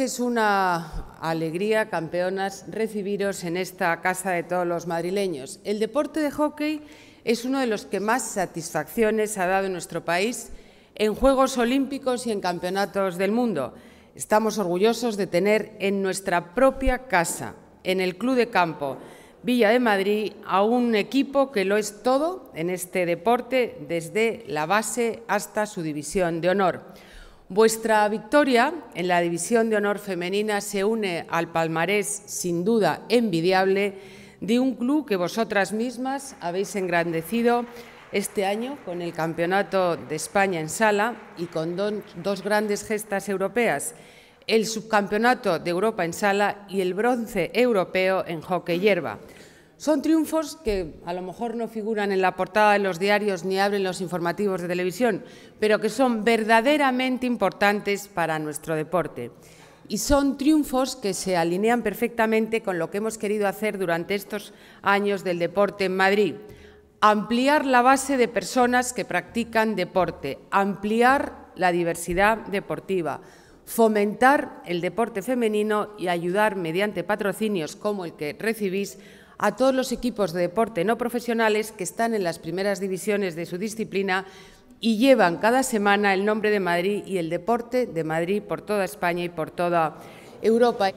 es una alegría, campeonas, recibiros en esta casa de todos los madrileños. El deporte de hockey es uno de los que más satisfacciones ha dado nuestro país en Juegos Olímpicos y en Campeonatos del Mundo. Estamos orgullosos de tener en nuestra propia casa, en el Club de Campo Villa de Madrid, a un equipo que lo es todo en este deporte, desde la base hasta su división de honor. Vuestra victoria en la División de Honor Femenina se une al palmarés sin duda envidiable de un club que vosotras mismas habéis engrandecido este año con el Campeonato de España en sala y con dos grandes gestas europeas, el Subcampeonato de Europa en sala y el Bronce Europeo en Hockey Hierba. Son triunfos que a lo mejor no figuran en la portada de los diarios ni abren los informativos de televisión, pero que son verdaderamente importantes para nuestro deporte. Y son triunfos que se alinean perfectamente con lo que hemos querido hacer durante estos años del deporte en Madrid. Ampliar la base de personas que practican deporte, ampliar la diversidad deportiva, fomentar el deporte femenino y ayudar mediante patrocinios como el que recibís a todos los equipos de deporte no profesionales que están en las primeras divisiones de su disciplina y llevan cada semana el nombre de Madrid y el deporte de Madrid por toda España y por toda Europa.